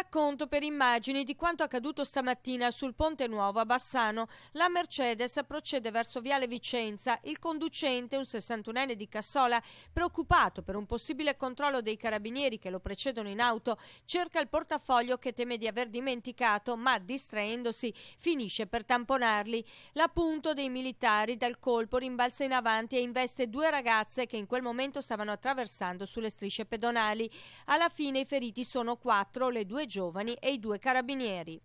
racconto per immagini di quanto accaduto stamattina sul Ponte Nuovo a Bassano. La Mercedes procede verso Viale Vicenza. Il conducente, un 61enne di Cassola, preoccupato per un possibile controllo dei carabinieri che lo precedono in auto, cerca il portafoglio che teme di aver dimenticato, ma distraendosi finisce per tamponarli. L'appunto dei militari dal colpo rimbalza in avanti e investe due ragazze che in quel momento stavano attraversando sulle strisce pedonali. Alla fine i feriti sono quattro, le due giovani e i due carabinieri.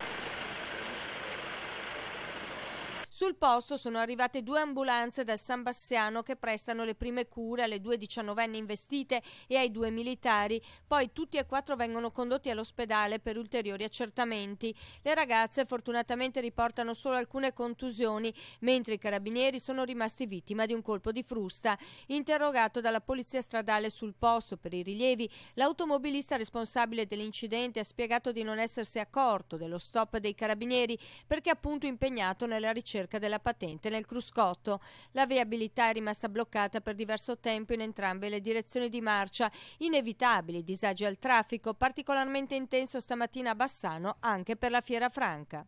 Sul posto sono arrivate due ambulanze dal San Bassiano che prestano le prime cure alle due diciannovenne investite e ai due militari. Poi tutti e quattro vengono condotti all'ospedale per ulteriori accertamenti. Le ragazze fortunatamente riportano solo alcune contusioni, mentre i carabinieri sono rimasti vittima di un colpo di frusta. Interrogato dalla polizia stradale sul posto per i rilievi, l'automobilista responsabile dell'incidente ha spiegato di non essersi accorto dello stop dei carabinieri perché appunto impegnato nella ricerca ricerca della patente nel cruscotto. La viabilità è rimasta bloccata per diverso tempo in entrambe le direzioni di marcia. Inevitabili disagi al traffico, particolarmente intenso stamattina a Bassano anche per la Fiera Franca.